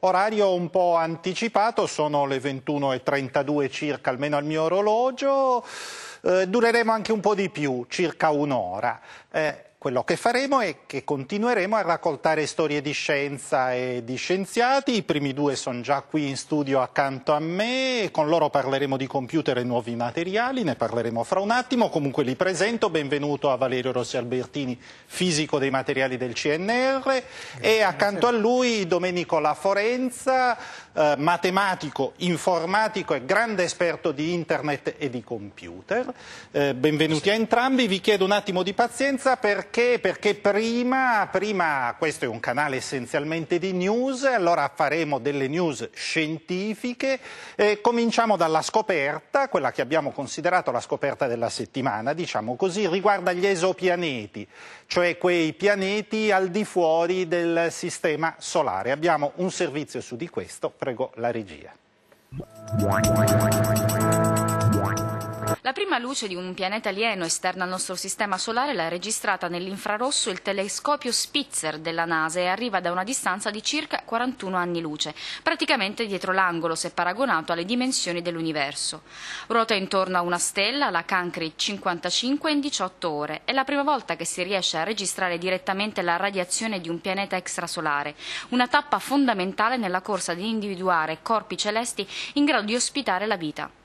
Orario un po' anticipato, sono le 21.32 circa, almeno al mio orologio, eh, dureremo anche un po' di più, circa un'ora. Eh, quello che faremo è che continueremo a raccoltare storie di scienza e di scienziati, i primi due sono già qui in studio accanto a me, con loro parleremo di computer e nuovi materiali, ne parleremo fra un attimo, comunque li presento, benvenuto a Valerio Rossi Albertini, fisico dei materiali del CNR Grazie. e accanto a lui Domenico La Forenza, eh, matematico, informatico e grande esperto di internet e di computer. Eh, benvenuti a entrambi, vi chiedo un attimo di pazienza perché, perché prima, prima, questo è un canale essenzialmente di news, allora faremo delle news scientifiche, eh, cominciamo dalla scoperta, quella che abbiamo considerato la scoperta della settimana, diciamo così, riguarda gli esopianeti, cioè quei pianeti al di fuori del sistema solare. Abbiamo un servizio su di questo pregò la regia. La prima luce di un pianeta alieno esterna al nostro sistema solare l'ha registrata nell'infrarosso il telescopio Spitzer della NASA e arriva da una distanza di circa 41 anni luce, praticamente dietro l'angolo se paragonato alle dimensioni dell'universo. Ruota intorno a una stella, la Cancri 55 in 18 ore. È la prima volta che si riesce a registrare direttamente la radiazione di un pianeta extrasolare, una tappa fondamentale nella corsa di individuare corpi celesti in grado di ospitare la vita.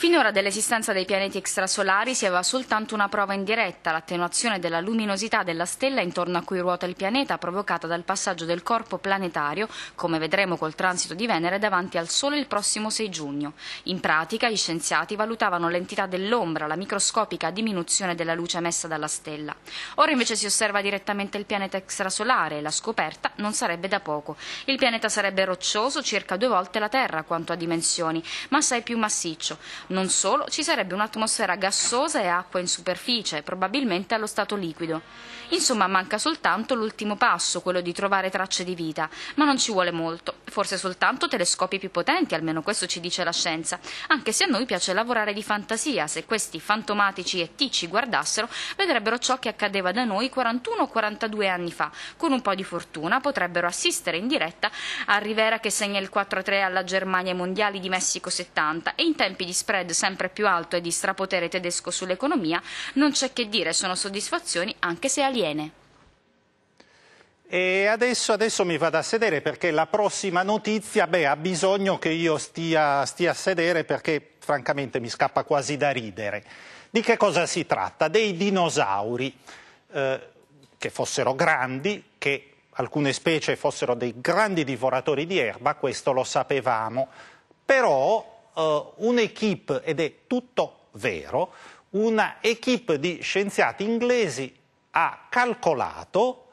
Finora dell'esistenza dei pianeti extrasolari si aveva soltanto una prova indiretta, l'attenuazione della luminosità della stella intorno a cui ruota il pianeta provocata dal passaggio del corpo planetario, come vedremo col transito di Venere davanti al Sole il prossimo 6 giugno. In pratica gli scienziati valutavano l'entità dell'ombra, la microscopica diminuzione della luce emessa dalla stella. Ora invece si osserva direttamente il pianeta extrasolare e la scoperta non sarebbe da poco. Il pianeta sarebbe roccioso, circa due volte la Terra quanto a dimensioni, ma assai più massiccio. Non solo, ci sarebbe un'atmosfera gassosa e acqua in superficie, probabilmente allo stato liquido. Insomma, manca soltanto l'ultimo passo, quello di trovare tracce di vita, ma non ci vuole molto, forse soltanto telescopi più potenti, almeno questo ci dice la scienza, anche se a noi piace lavorare di fantasia, se questi fantomatici ET ci guardassero, vedrebbero ciò che accadeva da noi 41 o 42 anni fa. Con un po' di fortuna potrebbero assistere in diretta a Rivera che segna il 4-3 alla Germania ai mondiali di Messico 70 e in tempi di spread spread sempre più alto e di strapotere tedesco sull'economia, non c'è che dire, sono soddisfazioni anche se aliene. E adesso, adesso, mi vado a sedere perché la prossima notizia beh, ha bisogno che io stia, stia a sedere perché francamente mi scappa quasi da ridere. Di che cosa si tratta? Dei dinosauri eh, che fossero grandi, che alcune specie fossero dei grandi divoratori di erba, questo lo sapevamo, però eh, un'equipe, ed è tutto vero, una di scienziati inglesi ha calcolato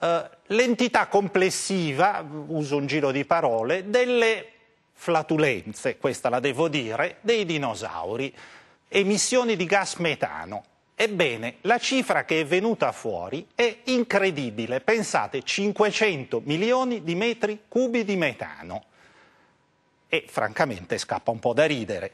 eh, l'entità complessiva, uso un giro di parole, delle flatulenze, questa la devo dire, dei dinosauri, emissioni di gas metano. Ebbene, la cifra che è venuta fuori è incredibile, pensate, 500 milioni di metri cubi di metano e francamente scappa un po' da ridere.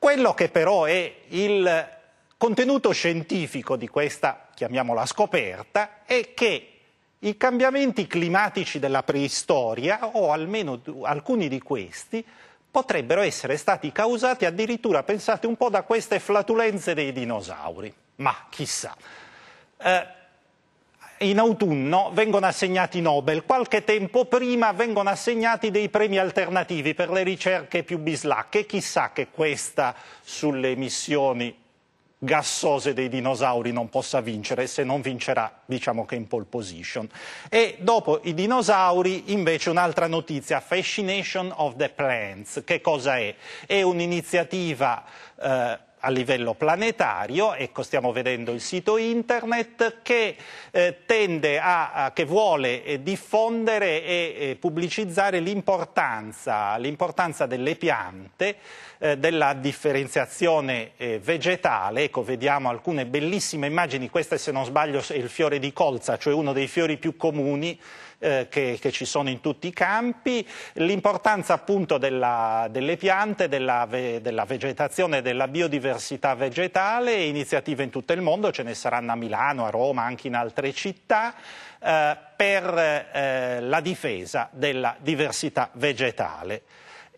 Quello che però è il contenuto scientifico di questa, chiamiamola scoperta, è che i cambiamenti climatici della preistoria, o almeno alcuni di questi, potrebbero essere stati causati addirittura, pensate un po', da queste flatulenze dei dinosauri. Ma chissà. Eh, in autunno vengono assegnati Nobel, qualche tempo prima vengono assegnati dei premi alternativi per le ricerche più bislacche, chissà che questa sulle emissioni gassose dei dinosauri non possa vincere, se non vincerà diciamo che in pole position. E dopo i dinosauri invece un'altra notizia, Fascination of the Plants, che cosa è? È un'iniziativa eh, a livello planetario, ecco stiamo vedendo il sito internet che eh, tende a, a, che vuole eh, diffondere e eh, pubblicizzare l'importanza, delle piante, eh, della differenziazione eh, vegetale, ecco vediamo alcune bellissime immagini, questa se non sbaglio è il fiore di colza, cioè uno dei fiori più comuni eh, che, che, ci sono in tutti i campi, l'importanza appunto della, delle piante, della, ve, della vegetazione, della biodiversità vegetale, iniziative in tutto il mondo, ce ne saranno a Milano, a Roma, anche in altre città, eh, per eh, la difesa della diversità vegetale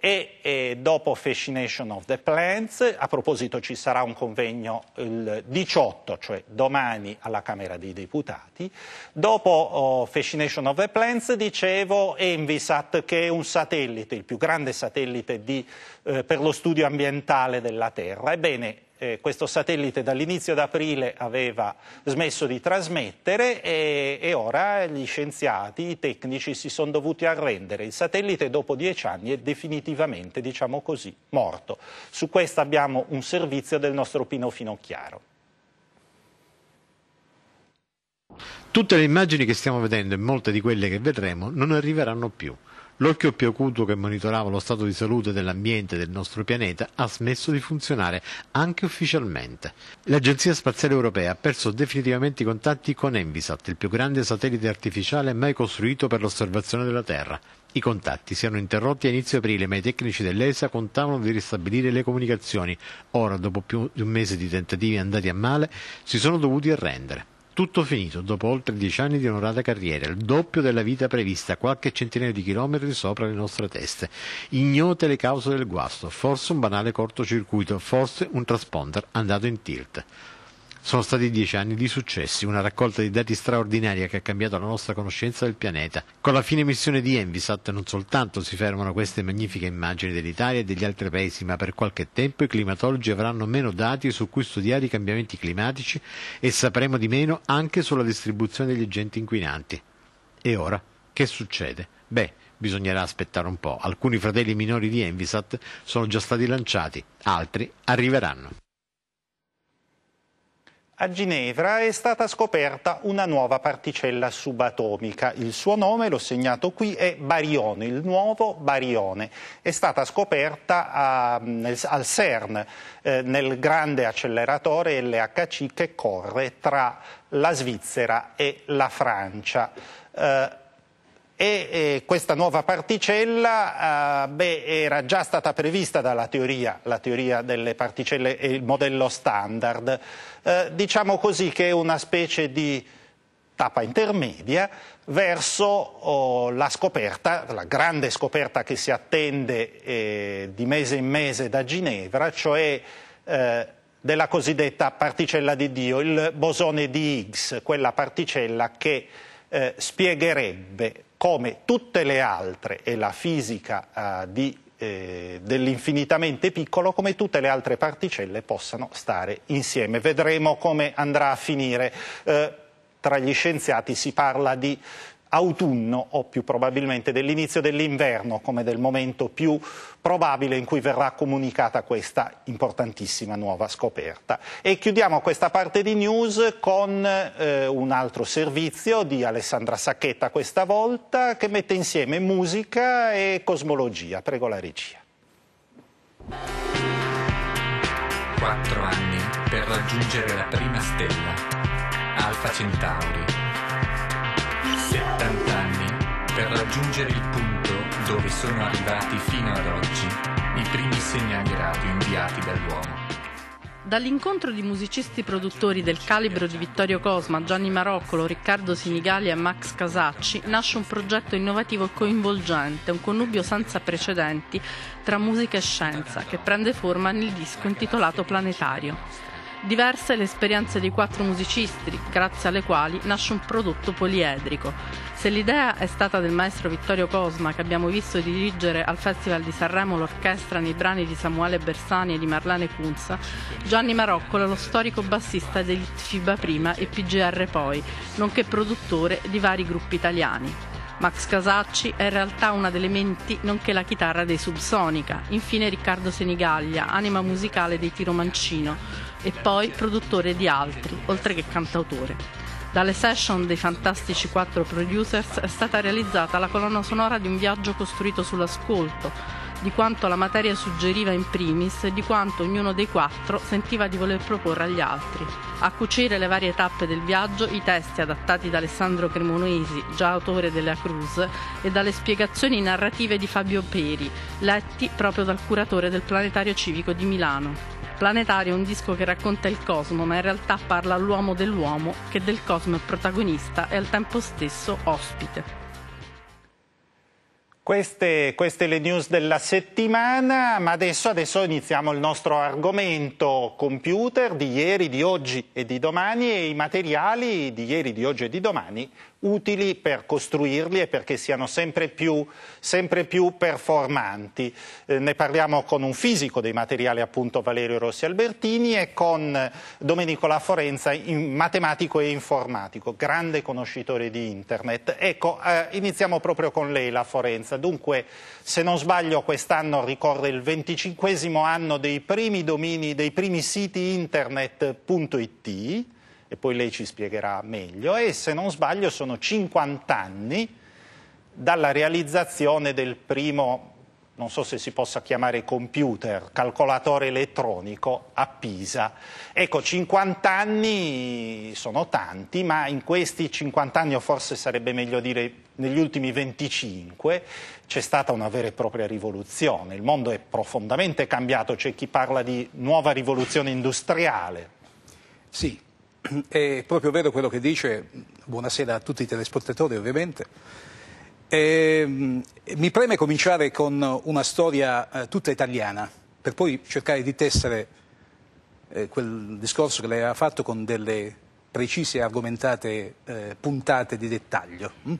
e, e dopo Fascination of the Plants, a proposito ci sarà un convegno il 18, cioè domani alla Camera dei Deputati, dopo oh, Fascination of the Plants dicevo Envisat che è un satellite, il più grande satellite di, eh, per lo studio ambientale della Terra, ebbene eh, questo satellite dall'inizio d'aprile aveva smesso di trasmettere e, e ora gli scienziati, i tecnici si sono dovuti arrendere. Il satellite dopo dieci anni è definitivamente, diciamo così, morto. Su questo abbiamo un servizio del nostro Pino Finocchiaro. Tutte le immagini che stiamo vedendo e molte di quelle che vedremo non arriveranno più. L'occhio più acuto che monitorava lo stato di salute dell'ambiente del nostro pianeta ha smesso di funzionare, anche ufficialmente. L'Agenzia Spaziale Europea ha perso definitivamente i contatti con Envisat, il più grande satellite artificiale mai costruito per l'osservazione della Terra. I contatti si erano interrotti a inizio aprile, ma i tecnici dell'ESA contavano di ristabilire le comunicazioni. Ora, dopo più di un mese di tentativi andati a male, si sono dovuti arrendere. Tutto finito dopo oltre dieci anni di onorata carriera, il doppio della vita prevista, qualche centinaio di chilometri sopra le nostre teste. Ignote le cause del guasto, forse un banale cortocircuito, forse un trasponder andato in tilt. Sono stati dieci anni di successi, una raccolta di dati straordinaria che ha cambiato la nostra conoscenza del pianeta. Con la fine missione di Envisat non soltanto si fermano queste magnifiche immagini dell'Italia e degli altri paesi, ma per qualche tempo i climatologi avranno meno dati su cui studiare i cambiamenti climatici e sapremo di meno anche sulla distribuzione degli agenti inquinanti. E ora che succede? Beh, bisognerà aspettare un po'. Alcuni fratelli minori di Envisat sono già stati lanciati, altri arriveranno. A Ginevra è stata scoperta una nuova particella subatomica. Il suo nome, l'ho segnato qui, è barione, il nuovo barione. È stata scoperta a, nel, al CERN, eh, nel grande acceleratore LHC che corre tra la Svizzera e la Francia. Eh, e eh, questa nuova particella eh, beh, era già stata prevista dalla teoria, la teoria delle particelle e il modello standard. Eh, diciamo così che è una specie di tappa intermedia verso oh, la scoperta, la grande scoperta che si attende eh, di mese in mese da Ginevra, cioè eh, della cosiddetta particella di Dio, il bosone di Higgs, quella particella che eh, spiegherebbe come tutte le altre, e la fisica eh, di eh, dell'infinitamente piccolo come tutte le altre particelle possano stare insieme. Vedremo come andrà a finire. Eh, tra gli scienziati si parla di autunno o più probabilmente dell'inizio dell'inverno come del momento più probabile in cui verrà comunicata questa importantissima nuova scoperta. E chiudiamo questa parte di news con eh, un altro servizio di Alessandra Sacchetta questa volta che mette insieme musica e cosmologia. Prego la regia. Quattro anni per raggiungere la prima stella, Alfa Centauri. 70 anni per raggiungere il punto dove sono arrivati fino ad oggi i primi segnali radio inviati dall'uomo. Dall'incontro di musicisti produttori del calibro di Vittorio Cosma, Gianni Maroccolo, Riccardo Sinigali e Max Casacci nasce un progetto innovativo e coinvolgente, un connubio senza precedenti tra musica e scienza, che prende forma nel disco intitolato Planetario. Diverse le esperienze dei quattro musicisti, grazie alle quali nasce un prodotto poliedrico. Se l'idea è stata del maestro Vittorio Cosma, che abbiamo visto dirigere al Festival di Sanremo l'orchestra nei brani di Samuele Bersani e di Marlene Kunza, Gianni è lo storico bassista degli FIBA prima e PGR poi, nonché produttore di vari gruppi italiani. Max Casacci è in realtà una delle menti nonché la chitarra dei Subsonica, infine Riccardo Senigaglia, anima musicale dei Tiro Mancino e poi produttore di altri, oltre che cantautore. Dalle session dei fantastici quattro producers è stata realizzata la colonna sonora di un viaggio costruito sull'ascolto, di quanto la materia suggeriva in primis e di quanto ognuno dei quattro sentiva di voler proporre agli altri. A cucire le varie tappe del viaggio i testi adattati da Alessandro Cremonesi, già autore della Cruz, e dalle spiegazioni narrative di Fabio Peri, letti proprio dal curatore del Planetario Civico di Milano. Planetario è un disco che racconta il cosmo, ma in realtà parla all'uomo dell'uomo che del cosmo è protagonista e al tempo stesso ospite. Queste, queste le news della settimana, ma adesso, adesso iniziamo il nostro argomento computer di ieri, di oggi e di domani e i materiali di ieri, di oggi e di domani utili per costruirli e perché siano sempre più, sempre più performanti. Eh, ne parliamo con un fisico dei materiali, appunto Valerio Rossi Albertini, e con Domenico La Forenza, matematico e informatico, grande conoscitore di Internet. Ecco, eh, iniziamo proprio con lei, La Forenza. Budapest. Dunque, se non sbaglio, quest'anno ricorre il 25 anno dei primi domini, dei primi siti internet.it, e poi lei ci spiegherà meglio, e se non sbaglio sono 50 anni dalla realizzazione del primo non so se si possa chiamare computer, calcolatore elettronico a Pisa. Ecco, 50 anni sono tanti, ma in questi 50 anni, o forse sarebbe meglio dire negli ultimi 25 c'è stata una vera e propria rivoluzione, il mondo è profondamente cambiato, c'è chi parla di nuova rivoluzione industriale. Sì, è proprio vero quello che dice, buonasera a tutti i telespettatori ovviamente. E, ehm, mi preme cominciare con una storia eh, tutta italiana, per poi cercare di tessere eh, quel discorso che lei ha fatto con delle precise e argomentate eh, puntate di dettaglio. Mm?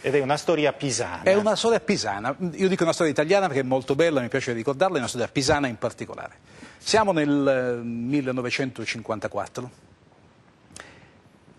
Ed è una storia pisana. È una storia pisana. Io dico una storia italiana perché è molto bella, mi piace ricordarla, è una storia pisana in particolare. Siamo nel 1954. Eh,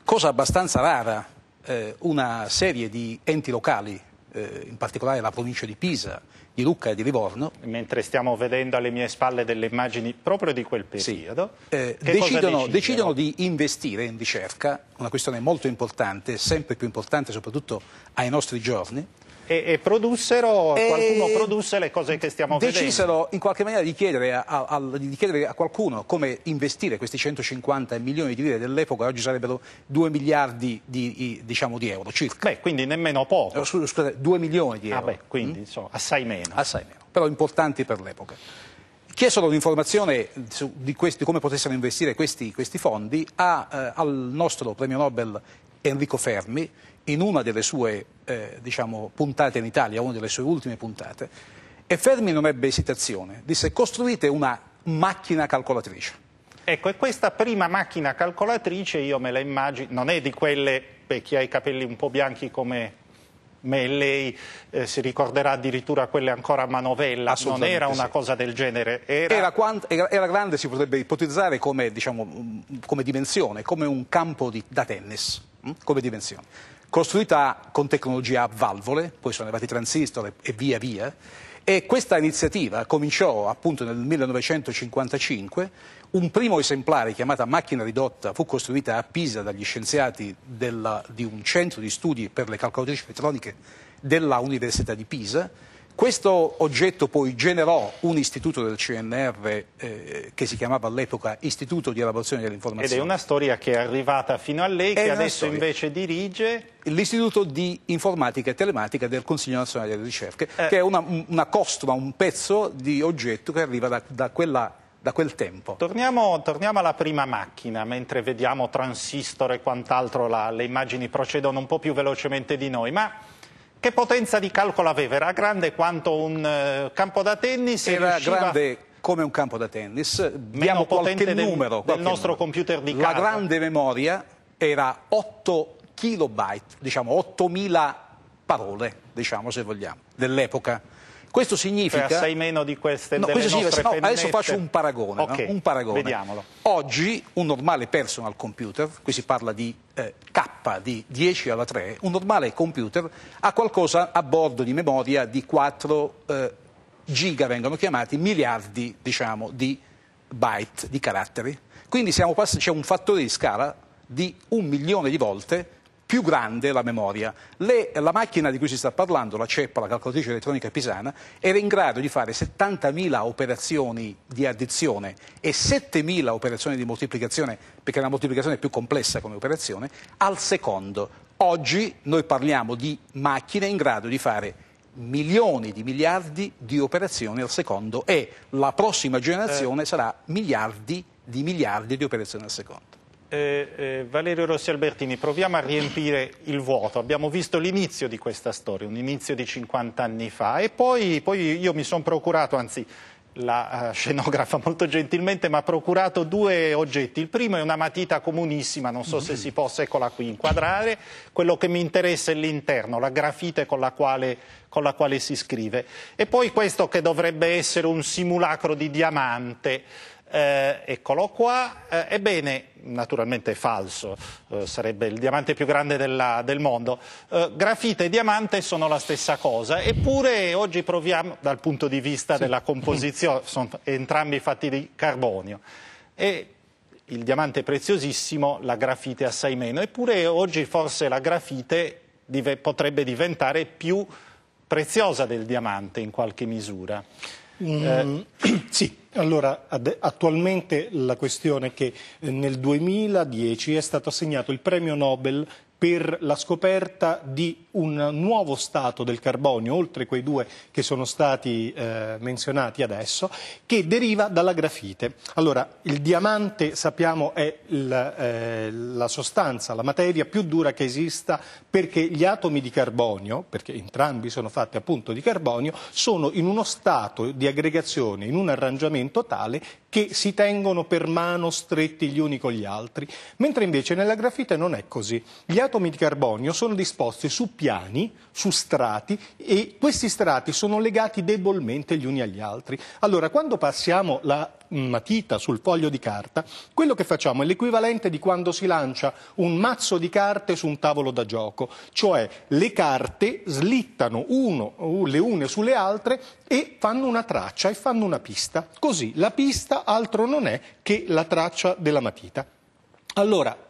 Cosa abbastanza rara, eh, una serie di enti locali, eh, in particolare la provincia di Pisa, di Lucca e di Livorno. Mentre stiamo vedendo alle mie spalle delle immagini proprio di quel periodo. Sì. Eh, decidono, decidono di investire in ricerca, una questione molto importante, sempre più importante soprattutto ai nostri giorni, e, e produssero, e qualcuno produsse le cose che stiamo decisero vedendo. Decisero in qualche maniera di chiedere a, a, di chiedere a, qualcuno come investire questi 150 milioni di lire dell'epoca, oggi sarebbero 2 miliardi di, di, diciamo, di euro circa. Beh, quindi nemmeno poco. Eh, scusate, 2 milioni di ah, euro. Ah beh, quindi mm? insomma, assai meno. Assai meno, però importanti per l'epoca chiesero un'informazione di, di, come potessero investire questi, questi fondi a, eh, al nostro premio Nobel Enrico Fermi in una delle sue eh, diciamo, puntate in Italia, una delle sue ultime puntate, e Fermi non ebbe esitazione, disse costruite una macchina calcolatrice. Ecco, e questa prima macchina calcolatrice io me la immagino, non è di quelle per chi ha i capelli un po' bianchi come lei eh, si ricorderà addirittura quelle ancora a manovella, non era una sì. cosa del genere. Era... Era, quant... era, era, grande, si potrebbe ipotizzare, come, diciamo, mm, come dimensione, come un campo di... da tennis, hm? come dimensione. Costruita con tecnologia a valvole, poi sono arrivati i transistor e via via, e questa iniziativa cominciò appunto nel 1955 un primo esemplare, chiamata macchina ridotta, fu costruita a Pisa dagli scienziati della, di un centro di studi per le calcolatrici elettroniche della Università di Pisa. Questo oggetto poi generò un istituto del CNR eh, che si chiamava all'epoca Istituto di Elaborazione delle Informazioni. Ed è una storia che è arrivata fino a lei, è che adesso storia. invece dirige... L'Istituto di Informatica e Telematica del Consiglio Nazionale delle Ricerche, eh. che è una, una, costuma, un pezzo di oggetto che arriva da, da quella da quel tempo. Torniamo, torniamo, alla prima macchina, mentre vediamo transistor e quant'altro, le immagini procedono un po' più velocemente di noi, ma che potenza di calcolo aveva? Era grande quanto un eh, campo da tennis? Era riusciva... grande come un campo da tennis, Meno diamo qualche del, numero. Del nostro numero. computer di casa. La grande memoria era 8 kilobyte, diciamo 8.000 parole, diciamo se vogliamo, dell'epoca. Questo significa... Cioè eh, assai meno di queste no, delle nostre no, Adesso faccio un paragone. Okay, no? un paragone. Vediamolo. Oggi un normale personal computer, qui si parla di eh, K di 10 alla 3, un normale computer ha qualcosa a bordo di memoria di 4 eh, giga, vengono chiamati miliardi diciamo, di byte, di caratteri. Quindi c'è un fattore di scala di un milione di volte più grande la memoria. Le, la macchina di cui si sta parlando, la CEPPA, la calcolatrice elettronica pisana, era in grado di fare 70.000 operazioni di addizione e 7.000 operazioni di moltiplicazione, perché la moltiplicazione è più complessa come operazione, al secondo. Oggi noi parliamo di macchine in grado di fare milioni di miliardi di operazioni al secondo e la prossima generazione eh. sarà miliardi di miliardi di operazioni al secondo. Eh, eh, Valerio Rossi Albertini, proviamo a riempire il vuoto. Abbiamo visto l'inizio di questa storia, un inizio di 50 anni fa e poi, poi io mi sono procurato, anzi la eh, scenografa molto gentilmente mi ha procurato due oggetti. Il primo è una matita comunissima, non so se si possa, eccola qui, inquadrare. Quello che mi interessa è l'interno, la grafite con la quale con la quale si scrive. E poi questo che dovrebbe essere un simulacro di diamante, eh, eccolo qua, eh, ebbene naturalmente è falso, eh, sarebbe il diamante più grande della, del mondo. Eh, grafite e diamante sono la stessa cosa, eppure oggi proviamo dal punto di vista sì. della composizione, sono entrambi fatti di carbonio. E il diamante è preziosissimo, la grafite assai meno, eppure oggi forse la grafite potrebbe diventare più preziosa del diamante in qualche misura. Mm, eh. sì, allora attualmente la questione è che eh, nel 2010 è stato assegnato il premio Nobel per la scoperta di un nuovo stato del carbonio, oltre quei due che sono stati eh, menzionati adesso, che deriva dalla grafite. Allora, il diamante, sappiamo, è il, eh, la sostanza, la materia più dura che esista perché gli atomi di carbonio, perché entrambi sono fatti appunto di carbonio, sono in uno stato di aggregazione, in un arrangiamento tale che si tengono per mano stretti gli uni con gli altri, mentre invece nella grafite non è così. Gli atomi di carbonio sono disposti su piani, su strati e questi strati sono legati debolmente gli uni agli altri. Allora, quando passiamo la matita sul foglio di carta, quello che facciamo è l'equivalente di quando si lancia un mazzo di carte su un tavolo da gioco, cioè le carte slittano uno, le une sulle altre e fanno una traccia e fanno una pista. Così la pista altro non è che la traccia della matita. Allora,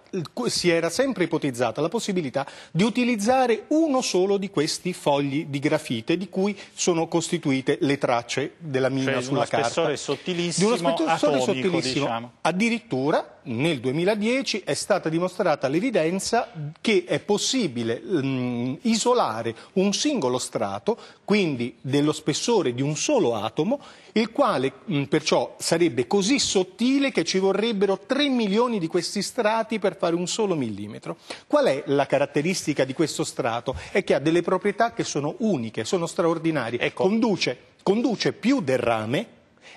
si era sempre ipotizzata la possibilità di utilizzare uno solo di questi fogli di grafite di cui sono costituite le tracce della mina cioè, sulla carta. Di uno spessore sottilissimo, di uno spessore atomico, sottilissimo. Diciamo. Addirittura nel 2010 è stata dimostrata l'evidenza che è possibile mh, isolare un singolo strato, quindi dello spessore di un solo atomo, il quale mh, perciò sarebbe così sottile che ci vorrebbero 3 milioni di questi strati per fare un solo millimetro. Qual è la caratteristica di questo strato? È che ha delle proprietà che sono uniche, sono straordinarie. Ecco. Conduce, conduce più del rame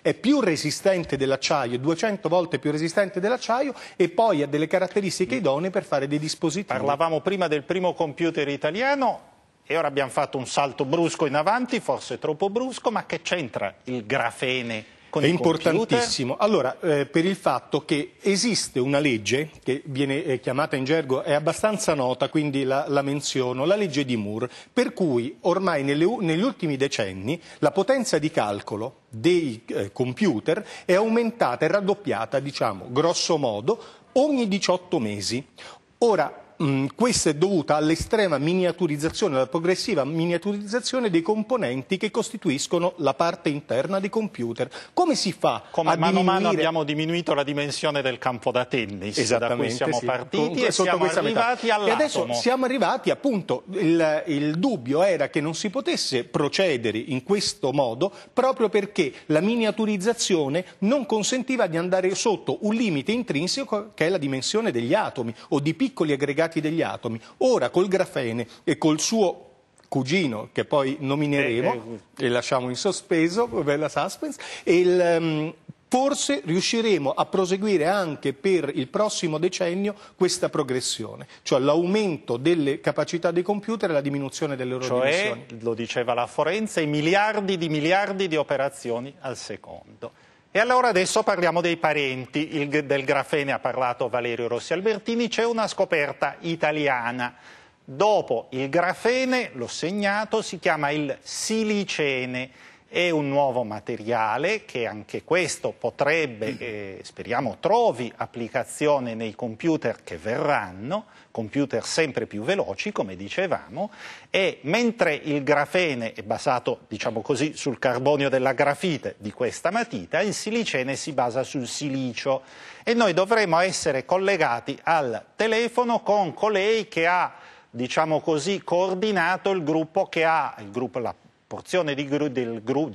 è più resistente dell'acciaio, 200 volte più resistente dell'acciaio e poi ha delle caratteristiche idonee per fare dei dispositivi. Parlavamo prima del primo computer italiano e ora abbiamo fatto un salto brusco in avanti, forse troppo brusco, ma che c'entra il grafene con è importantissimo. Computer. Allora, eh, per il fatto che esiste una legge che viene eh, chiamata in gergo, è abbastanza nota, quindi la, la, menziono, la legge di Moore, per cui ormai nelle, negli ultimi decenni la potenza di calcolo dei eh, computer è aumentata, è raddoppiata, diciamo, grosso modo, ogni 18 mesi. Ora, mh, mm, questa è dovuta all'estrema miniaturizzazione, alla progressiva miniaturizzazione dei componenti che costituiscono la parte interna dei computer. Come si fa Come a mano diminuire... mano abbiamo diminuito la dimensione del campo da tennis da cui siamo sì. partiti Con, e siamo arrivati metà. all'atomo. E adesso siamo arrivati appunto, il, il dubbio era che non si potesse procedere in questo modo proprio perché la miniaturizzazione non consentiva di andare sotto un limite intrinseco che è la dimensione degli atomi o di piccoli aggregati caricati degli atomi. Ora col grafene e col suo cugino che poi nomineremo eh, eh. e lasciamo in sospeso, bella suspense, il, um, forse riusciremo a proseguire anche per il prossimo decennio questa progressione, cioè l'aumento delle capacità dei computer e la diminuzione delle loro cioè, dimensioni. lo diceva la Forense, miliardi di miliardi di operazioni al secondo. E allora adesso parliamo dei parenti, Il, del grafene ha parlato Valerio Rossi Albertini, c'è una scoperta italiana. Dopo il grafene, l'ho segnato, si chiama il silicene è un nuovo materiale che anche questo potrebbe, mm. eh, speriamo trovi applicazione nei computer che verranno, computer sempre più veloci come dicevamo, e mentre il grafene è basato diciamo così, sul carbonio della grafite di questa matita, il silicene si basa sul silicio e noi dovremo essere collegati al telefono con colei che ha diciamo così, coordinato il gruppo che ha, il gruppo, la porzione di, del, di,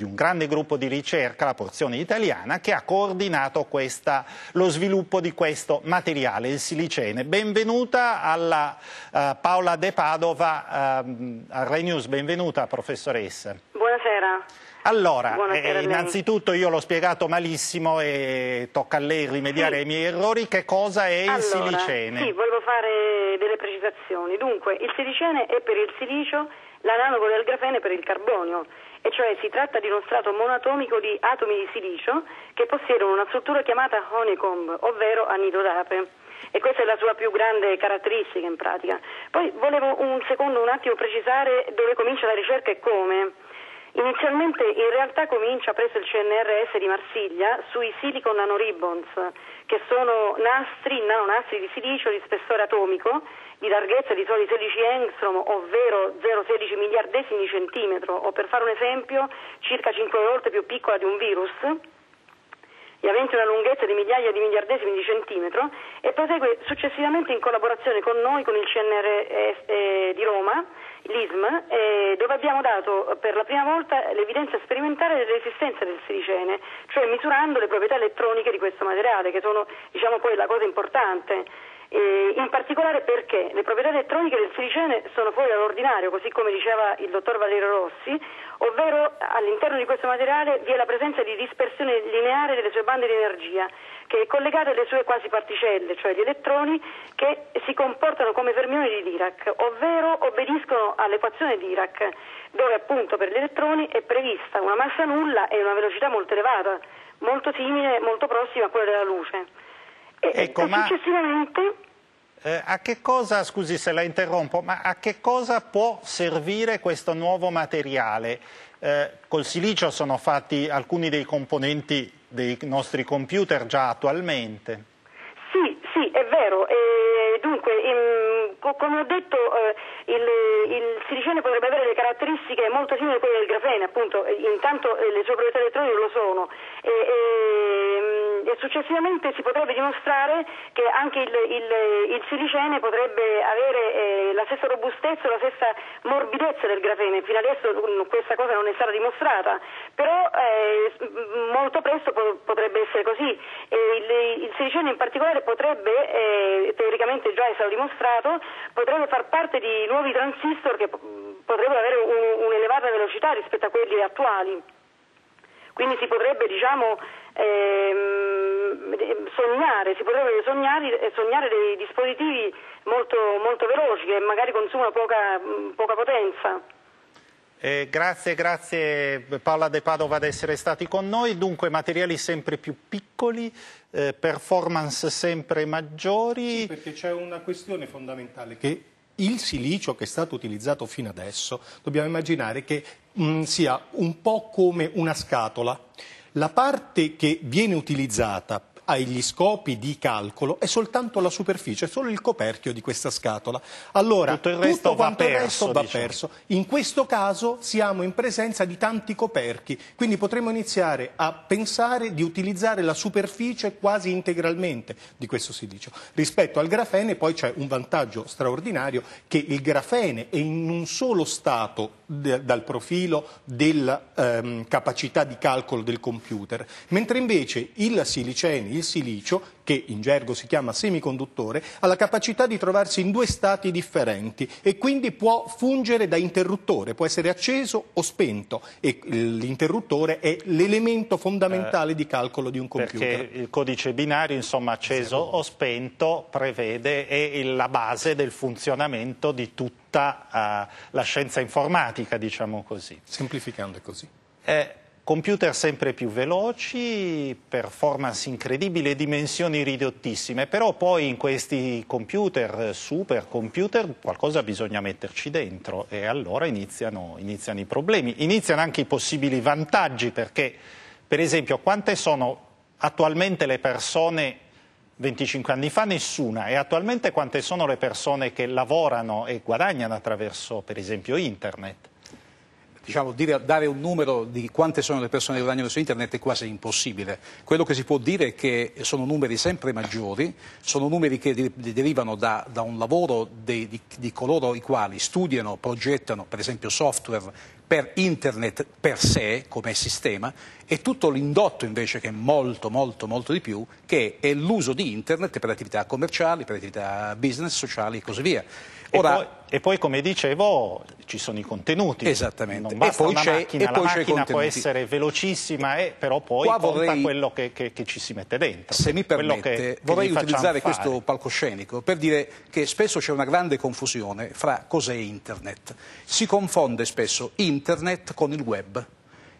un grande gruppo di ricerca, la porzione italiana, che ha coordinato questa, lo sviluppo di questo materiale, il silicene. Benvenuta alla uh, Paola De Padova, uh, a Rai News, benvenuta professoressa. Buonasera. Allora, Buonasera eh, innanzitutto io l'ho spiegato malissimo e tocca a lei rimediare sì. ai miei errori. Che cosa è allora, il silicene? Sì, volevo fare delle applicazioni. Dunque, il silicene è per il silicio l'analogo del grafene per il carbonio, e cioè si tratta di uno strato monatomico di atomi di silicio che possiedono una struttura chiamata honeycomb, ovvero anido d'ape. E questa è la sua più grande caratteristica in pratica. Poi volevo un secondo un attimo precisare dove comincia la ricerca e come. Inizialmente in realtà comincia presso il CNRS di Marsiglia sui silicon nanoribbons, che sono nastri, nanonastri di silicio di spessore atomico di larghezza di soli 16 engstrom, ovvero 0,16 miliardesimi di centimetro, o per fare un esempio circa 5 volte più piccola di un virus, e avente una lunghezza di migliaia di miliardesimi di centimetro, e prosegue successivamente in collaborazione con noi, con il CNR eh, di Roma, l'ISM, eh, dove abbiamo dato per la prima volta l'evidenza sperimentale dell'esistenza del silicene, cioè misurando le proprietà elettroniche di questo materiale, che sono diciamo, poi la cosa importante. E in particolare perché le proprietà elettroniche del silicene sono fuori dall'ordinario, così come diceva il dottor Valerio Rossi, ovvero all'interno di questo materiale vi è la presenza di dispersione lineare delle sue bande di energia, che è collegata alle sue quasi particelle, cioè gli elettroni, che si comportano come fermioni di Dirac, ovvero obbediscono all'equazione Dirac, dove appunto per gli elettroni è prevista una massa nulla e una velocità molto elevata, molto simile, molto prossima a quella della luce. E, eh, ecco, e eh, successivamente... Eh, a che cosa, scusi se la interrompo, ma a che cosa può servire questo nuovo materiale? Eh, col silicio sono fatti alcuni dei componenti dei nostri computer già attualmente. Sì, sì, è vero. E, eh, dunque, in, ehm, come ho detto... Eh, il, il silicene potrebbe avere le caratteristiche molto simili a quelle del grafene, appunto, eh, intanto eh, le sue proprietà elettroniche lo sono. E, e, mm, e, successivamente si potrebbe dimostrare che anche il, il, il silicene potrebbe avere eh, la stessa robustezza, la stessa morbidezza del grafene. Fino adesso mm, questa cosa non è stata dimostrata, però eh, molto presto potrebbe essere così. Il, il, silicene in particolare potrebbe, eh, teoricamente già è stato dimostrato, potrebbe far parte di nuove nuovi transistor che mm, potrebbero avere un, un'elevata velocità rispetto a quelli attuali. Quindi si potrebbe diciamo, ehm, ehm sognare, si potrebbero sognare, eh, sognare, dei dispositivi molto, molto, veloci che magari consumano poca, mm, poca potenza. Eh, grazie, grazie Paola De Padova ad essere stati con noi. Dunque materiali sempre più piccoli, eh, performance sempre maggiori. Sì, perché c'è una questione fondamentale che il silicio che è stato utilizzato fino adesso, dobbiamo immaginare che mh, mm, sia un po' come una scatola. La parte che viene utilizzata agli scopi di calcolo è soltanto la superficie, solo il coperchio di questa scatola. Allora, tutto il resto, tutto va, perso, resto va diciamo. perso. In questo caso siamo in presenza di tanti coperchi, quindi potremmo iniziare a pensare di utilizzare la superficie quasi integralmente di questo silicio. Rispetto al grafene poi c'è un vantaggio straordinario che il grafene è in un solo stato dal profilo della ehm, capacità di calcolo del computer, mentre invece il silicene, il silicio, che in gergo si chiama semiconduttore, ha la capacità di trovarsi in due stati differenti e quindi può fungere da interruttore, può essere acceso o spento e l'interruttore è l'elemento fondamentale di calcolo di un computer. Perché il codice binario, insomma, acceso o spento prevede è la base del funzionamento di tutta uh, la scienza informatica, diciamo così. Semplificando così. Eh, computer sempre più veloci, performance incredibile, dimensioni ridottissime, però poi in questi computer, super computer, qualcosa bisogna metterci dentro e allora iniziano, iniziano i problemi, iniziano anche i possibili vantaggi perché per esempio quante sono attualmente le persone 25 anni fa nessuna e attualmente quante sono le persone che lavorano e guadagnano attraverso per esempio internet? diciamo, dire, dare un numero di quante sono le persone che guadagnano su internet è quasi impossibile. Quello che si può dire è che sono numeri sempre maggiori, sono numeri che di, derivano da, da, un lavoro de, di, di coloro i quali studiano, progettano per esempio software per internet per sé come sistema e tutto l'indotto invece che è molto molto molto di più che è l'uso di internet per attività commerciali, per attività business, sociali e così via. Ora, e, poi, e, poi, come dicevo, ci sono i contenuti. Esattamente. Non basta e poi una macchina, e poi la macchina può essere velocissima, e, eh, però poi Qua conta vorrei, quello che, che, che, ci si mette dentro. Se mi permette, che, vorrei utilizzare questo palcoscenico per dire che spesso c'è una grande confusione fra cos'è Internet. Si confonde spesso Internet con il web.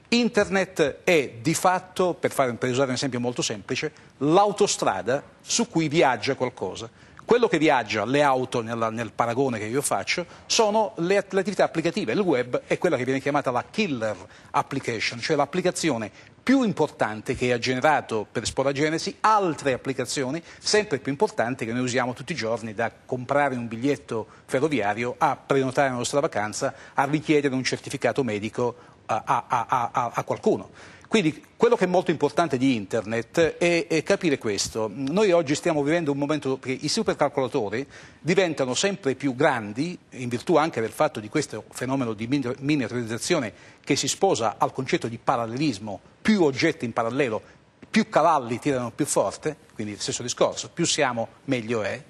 Internet è di fatto, per, fare, per usare un esempio molto semplice, l'autostrada su cui viaggia qualcosa. Quello che viaggia, le auto nella, nel paragone che io faccio, sono le, le attività applicative. Il web è quella che viene chiamata la killer application, cioè l'applicazione più importante che ha generato per Sporagenesi altre applicazioni sempre più importanti che noi usiamo tutti i giorni, da comprare un biglietto ferroviario a prenotare la nostra vacanza, a richiedere un certificato medico eh, a, a, a, a qualcuno. Quindi quello che è molto importante di Internet è, è capire questo. Noi oggi stiamo vivendo un momento che i supercalcolatori diventano sempre più grandi, in virtù anche del fatto di questo fenomeno di miniaturizzazione che si sposa al concetto di parallelismo, più oggetti in parallelo, più cavalli tirano più forte, quindi il stesso discorso, più siamo meglio è.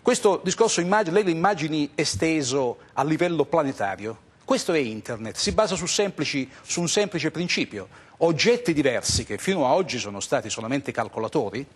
Questo discorso lei lo immagini esteso a livello planetario, questo è Internet, si basa su, semplici, su un semplice principio. Oggetti diversi che fino a oggi sono stati solamente calcolatori,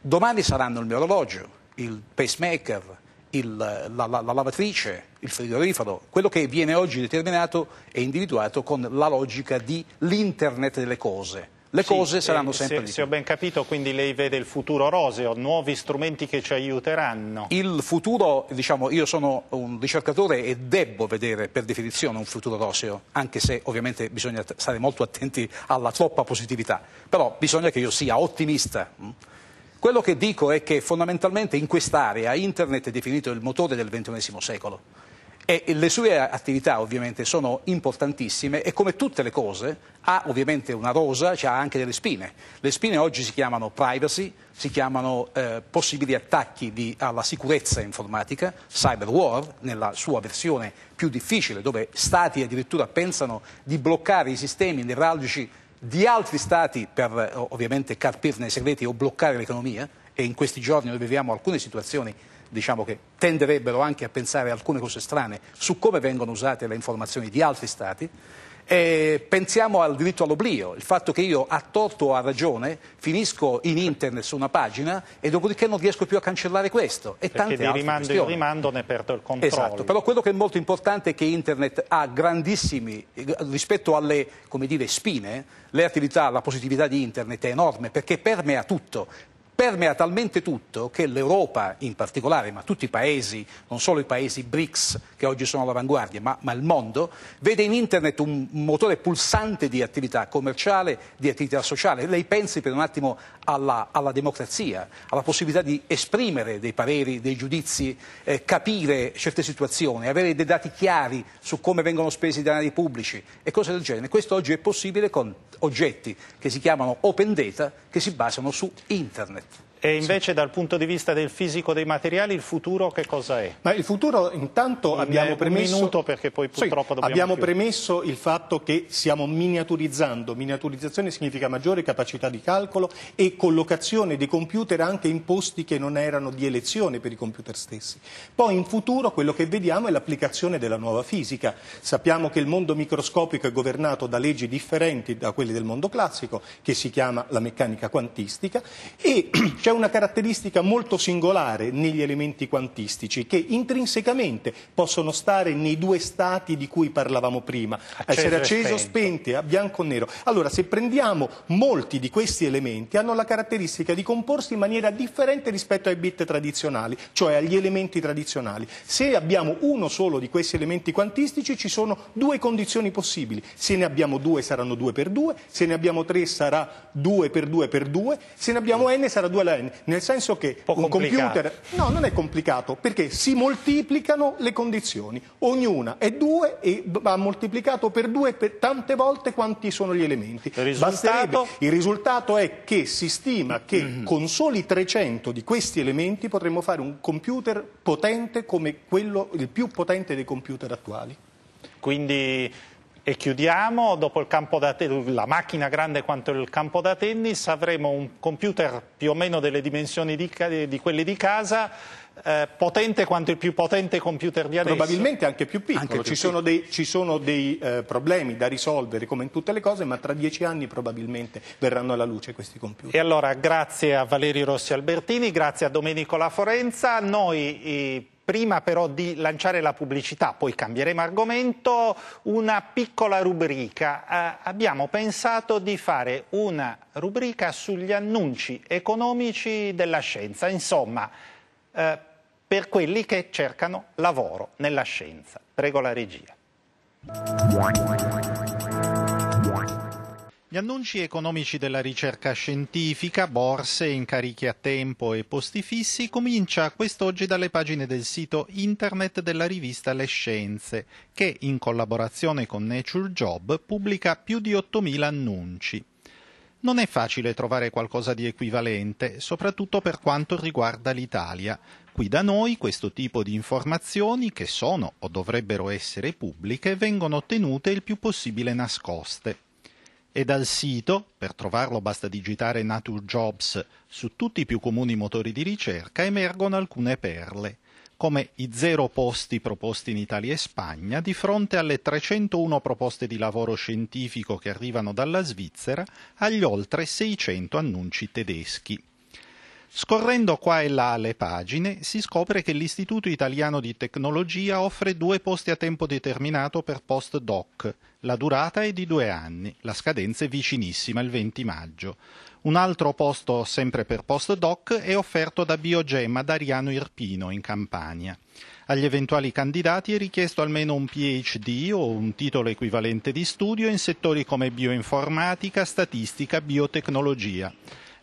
domani saranno il mio orologio, il pacemaker, il, la, la, la, lavatrice, il frigorifero, quello che viene oggi determinato e individuato con la logica dell'internet delle cose le cose saranno sempre se, di più. Se ho ben capito, quindi lei vede il futuro roseo, nuovi strumenti che ci aiuteranno. Il futuro, diciamo, io sono un ricercatore e debbo vedere per definizione un futuro roseo, anche se ovviamente bisogna stare molto attenti alla troppa positività, però bisogna che io sia ottimista. Mm. Quello che dico è che fondamentalmente in quest'area Internet è definito il motore del XXI secolo e le sue attività ovviamente sono importantissime e come tutte le cose ha ovviamente una rosa, cioè ha anche delle spine. Le spine oggi si chiamano privacy, si chiamano eh, possibili attacchi di, alla sicurezza informatica, cyber war nella sua versione più difficile, dove stati addirittura pensano di bloccare i sistemi nevralgici di altri stati per ovviamente carpirne i segreti o bloccare l'economia e in questi giorni noi viviamo alcune situazioni diciamo che tenderebbero anche a pensare alcune cose strane su come vengono usate le informazioni di altri Stati. E pensiamo al diritto all'oblio, il fatto che io a torto o a ragione finisco in internet su una pagina e dopodiché non riesco più a cancellare questo e Perché tante altre rimando questioni. rimando ne perdo il controllo. Esatto, però quello che è molto importante è che internet ha grandissimi, rispetto alle dire, spine, le attività, la positività di internet è enorme perché permea tutto, permea talmente tutto che l'Europa in particolare, ma tutti i paesi, non solo i paesi BRICS che oggi sono all'avanguardia, ma, ma, il mondo, vede in Internet un motore pulsante di attività commerciale, di attività sociale. Lei pensi per un attimo alla, alla democrazia, alla possibilità di esprimere dei pareri, dei giudizi, eh, capire certe situazioni, avere dei dati chiari su come vengono spesi i denari pubblici e cose del genere. Questo oggi è possibile con oggetti che si chiamano open data che si basano su Internet. E invece sì. dal punto di vista del fisico dei materiali il futuro che cosa è? Ma il futuro intanto in abbiamo premesso... Sì, abbiamo premesso il fatto che stiamo miniaturizzando. Miniaturizzazione significa maggiore capacità di calcolo e collocazione dei computer anche in posti che non erano di elezione per i computer stessi. Poi in futuro quello che vediamo è l'applicazione della nuova fisica. Sappiamo che il mondo microscopico è governato da leggi differenti da quelle del mondo classico, che si chiama la meccanica quantistica, e c'è c'è una caratteristica molto singolare negli elementi quantistici che intrinsecamente possono stare nei due stati di cui parlavamo prima, acceso essere acceso, spenti, bianco o nero. Allora, se prendiamo molti di questi elementi, hanno la caratteristica di comporsi in maniera differente rispetto ai bit tradizionali, cioè agli elementi tradizionali. Se abbiamo uno solo di questi elementi quantistici, ci sono due condizioni possibili. Se ne abbiamo due, saranno due per due, se ne abbiamo tre, sarà due per due per due, se ne abbiamo n, sarà due alla n design, nel senso che un computer... No, non è complicato, perché si moltiplicano le condizioni, ognuna è due e va moltiplicato per due per tante volte quanti sono gli elementi. Il risultato, Il risultato è che si stima che mm con soli 300 di questi elementi potremmo fare un computer potente come quello, il più potente dei computer attuali. Quindi e chiudiamo, dopo tennis, la macchina grande quanto il campo da tennis, avremo un computer più o meno delle dimensioni di, di quelli di casa, eh, potente quanto il più potente computer di adesso. Probabilmente anche più piccolo, anche più ci, piccolo. Sono dei, ci, Sono dei, eh, problemi da risolvere come in tutte le cose, ma tra dieci anni probabilmente verranno alla luce questi computer. E allora grazie a Valerio Rossi Albertini, grazie a Domenico La Forenza, noi... I Prima però di lanciare la pubblicità, poi cambieremo argomento, una piccola rubrica. Eh, abbiamo pensato di fare una rubrica sugli annunci economici della scienza, insomma, eh, per quelli che cercano lavoro nella scienza. Prego la regia. Gli annunci economici della ricerca scientifica, borse, incarichi a tempo e posti fissi comincia quest'oggi dalle pagine del sito internet della rivista Le Scienze, che in collaborazione con Nature Job pubblica più di 8.000 annunci. Non è facile trovare qualcosa di equivalente, soprattutto per quanto riguarda l'Italia. Qui da noi questo tipo di informazioni, che sono o dovrebbero essere pubbliche, vengono tenute il più possibile nascoste e dal sito, per trovarlo basta digitare NaturJobs su tutti i più comuni motori di ricerca, emergono alcune perle, come i zero posti proposti in Italia e Spagna di fronte alle 301 proposte di lavoro scientifico che arrivano dalla Svizzera agli oltre 600 annunci tedeschi. Scorrendo qua e là le pagine, si scopre che l'Istituto Italiano di Tecnologia offre due posti a tempo determinato per post-doc. La durata è di due anni, la scadenza è vicinissima, il 20 maggio. Un altro posto, sempre per post-doc, è offerto da Biogemma ad Ariano Irpino, in Campania. Agli eventuali candidati è richiesto almeno un PhD o un titolo equivalente di studio in settori come bioinformatica, statistica, biotecnologia.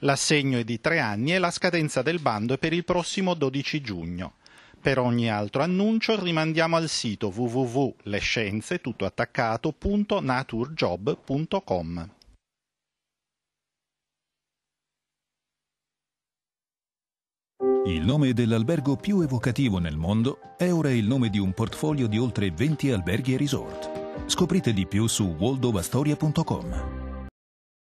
L'assegno è di tre anni e la scadenza del bando è per il prossimo 12 giugno. Per ogni altro annuncio rimandiamo al sito www.lescienze.naturjob.com. Il nome dell'albergo più evocativo nel mondo è ora il nome di un portfolio di oltre 20 alberghi e resort. Scoprite di più su waldovastoria.com.